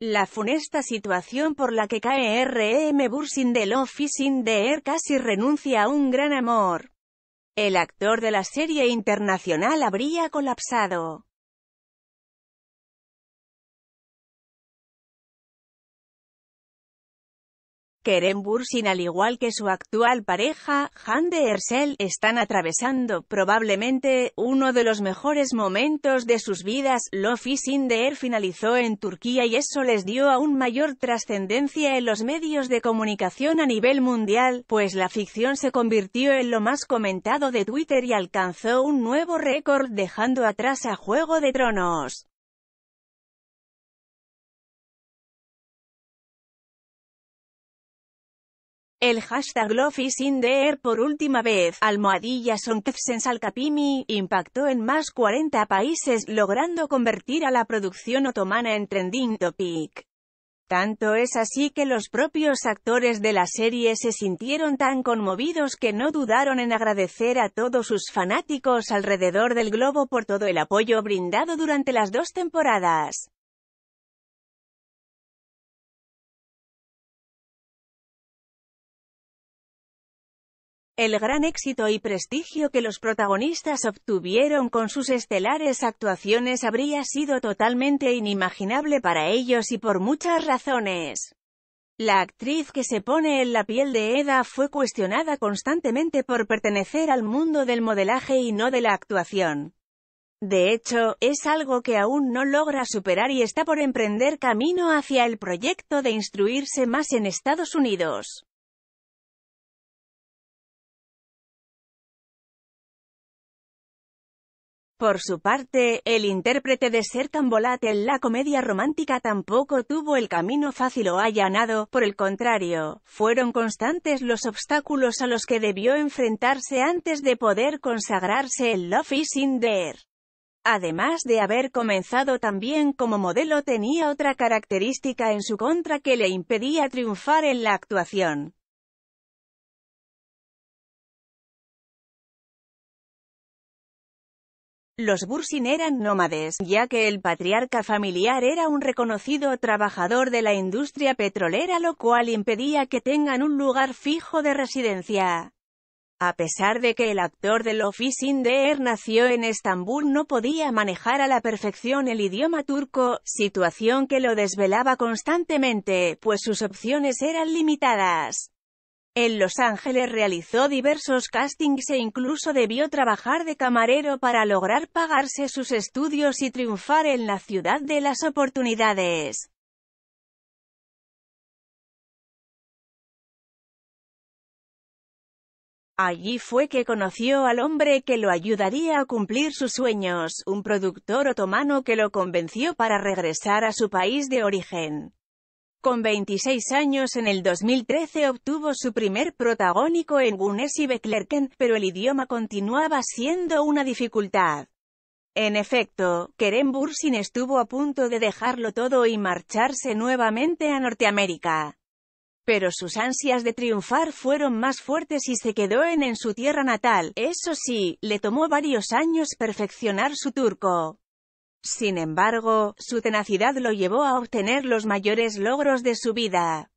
la funesta situación por la que cae R.M. Bursin del Officing de Er casi renuncia a un gran amor. El actor de la serie internacional habría colapsado. Keren Bursin al igual que su actual pareja, de Ersel, están atravesando probablemente uno de los mejores momentos de sus vidas. Lofi Sinder finalizó en Turquía y eso les dio aún mayor trascendencia en los medios de comunicación a nivel mundial, pues la ficción se convirtió en lo más comentado de Twitter y alcanzó un nuevo récord dejando atrás a Juego de Tronos. El hashtag Love is in the air por última vez, almohadilla Sonkefsen Salkapimi, impactó en más 40 países, logrando convertir a la producción otomana en trending topic. Tanto es así que los propios actores de la serie se sintieron tan conmovidos que no dudaron en agradecer a todos sus fanáticos alrededor del globo por todo el apoyo brindado durante las dos temporadas. El gran éxito y prestigio que los protagonistas obtuvieron con sus estelares actuaciones habría sido totalmente inimaginable para ellos y por muchas razones. La actriz que se pone en la piel de Eda fue cuestionada constantemente por pertenecer al mundo del modelaje y no de la actuación. De hecho, es algo que aún no logra superar y está por emprender camino hacia el proyecto de instruirse más en Estados Unidos. Por su parte, el intérprete de Ser tan volátil la comedia romántica tampoco tuvo el camino fácil o allanado, por el contrario, fueron constantes los obstáculos a los que debió enfrentarse antes de poder consagrarse en Love is in Además de haber comenzado también como modelo tenía otra característica en su contra que le impedía triunfar en la actuación, Los Bursin eran nómades, ya que el patriarca familiar era un reconocido trabajador de la industria petrolera lo cual impedía que tengan un lugar fijo de residencia. A pesar de que el actor del Office in er nació en Estambul no podía manejar a la perfección el idioma turco, situación que lo desvelaba constantemente, pues sus opciones eran limitadas. En Los Ángeles realizó diversos castings e incluso debió trabajar de camarero para lograr pagarse sus estudios y triunfar en la ciudad de las oportunidades. Allí fue que conoció al hombre que lo ayudaría a cumplir sus sueños, un productor otomano que lo convenció para regresar a su país de origen. Con 26 años en el 2013 obtuvo su primer protagónico en Gunes y Beklerken, pero el idioma continuaba siendo una dificultad. En efecto, Kerem Bursin estuvo a punto de dejarlo todo y marcharse nuevamente a Norteamérica. Pero sus ansias de triunfar fueron más fuertes y se quedó en, en su tierra natal. Eso sí, le tomó varios años perfeccionar su turco. Sin embargo, su tenacidad lo llevó a obtener los mayores logros de su vida.